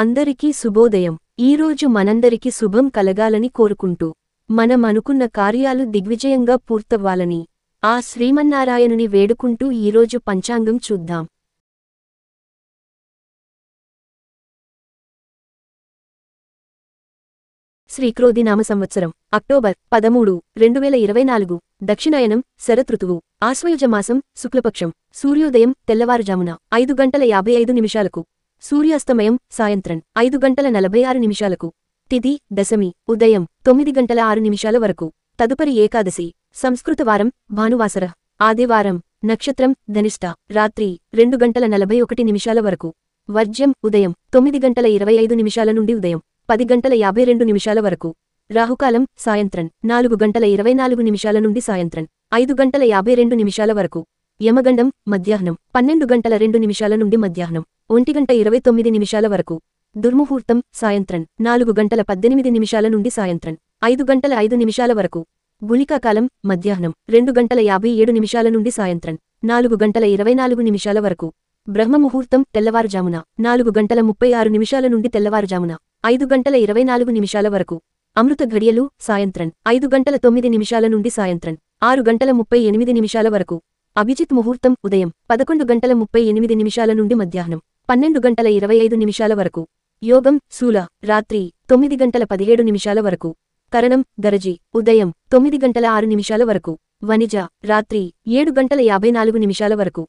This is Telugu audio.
అందరికీ శుభోదయం ఈరోజు మనందరికీ శుభం కలగాలని కోరుకుంటూ మనం అనుకున్న కార్యాలు దిగ్విజయంగా పూర్తవ్వాలని ఆ శ్రీమన్నారాయణుని వేడుకుంటూ ఈరోజు పంచాంగం చూద్దాం నామ సంవత్సరం అక్టోబర్ పదమూడు రెండు వేల ఇరవై నాలుగు దక్షిణాయనం శరతృతువు ఆశ్వయుజమాసం శుక్లపక్షం సూర్యోదయం తెల్లవారుజామున ఐదు గంటల యాభై ఐదు నిమిషాలకు సూర్యాస్తమయం సాయంత్రం ఐదు గంటల నలభై ఆరు నిమిషాలకు తిది దశమి ఉదయం తొమ్మిది గంటల ఆరు నిమిషాల వరకు తదుపరి ఏకాదశి సంస్కృత వారం భానువాసర ఆదివారం నక్షత్రం ధనిష్ట రాత్రి రెండు గంటల నలభై ఒకటి నిమిషాల వరకు వర్జ్యం ఉదయం తొమ్మిది గంటల ఇరవై ఐదు నిమిషాల నుండి ఉదయం పది గంటల యాభై రెండు నిమిషాల వరకు రాహుకాలం సాయంత్రం నాలుగు గంటల ఇరవై నాలుగు నిమిషాల నుండి సాయంత్రం ఐదు గంటల యాభై రెండు నిమిషాల వరకు యమగండం మధ్యాహ్నం పన్నెండు గంటల రెండు నిమిషాల నుండి మధ్యాహ్నం ఒంటిగంట ఇరవై తొమ్మిది నిమిషాల వరకు దుర్ముహూర్తం సాయంత్రం నాలుగు గంటల పద్దెనిమిది నిమిషాల నుండి సాయంత్రం ఐదు గంటల ఐదు నిమిషాల వరకు గుళికాకాలం మధ్యాహ్నం రెండు గంటల యాభై ఏడు నిమిషాల నుండి సాయంత్రం నాలుగు గంటల ఇరవై నాలుగు నిమిషాల వరకు బ్రహ్మముహూర్తం తెల్లవారుజామున నాలుగు గంటల ముప్పై ఆరు నిమిషాల నుండి తెల్లవారుజామున ఐదు గంటల ఇరవై నాలుగు నిమిషాల వరకు అమృత ఘడియలు సాయంత్రం ఐదు గంటల తొమ్మిది నిమిషాల నుండి సాయంత్రం ఆరు గంటల ముప్పై ఎనిమిది నిమిషాల వరకు అభిజిత్ ముహూర్తం ఉదయం పదకొండు గంటల ముప్పై ఎనిమిది నిమిషాల నుండి మధ్యాహ్నం పన్నెండు గంటల ఇరవై ఐదు నిమిషాల వరకు యోగం శూల రాత్రి తొమ్మిది గంటల పదిహేడు నిమిషాల వరకు కరణం దరజి ఉదయం తొమ్మిది గంటల ఆరు నిమిషాల వరకు వనిజ రాత్రి ఏడు గంటల యాభై నాలుగు నిమిషాల వరకు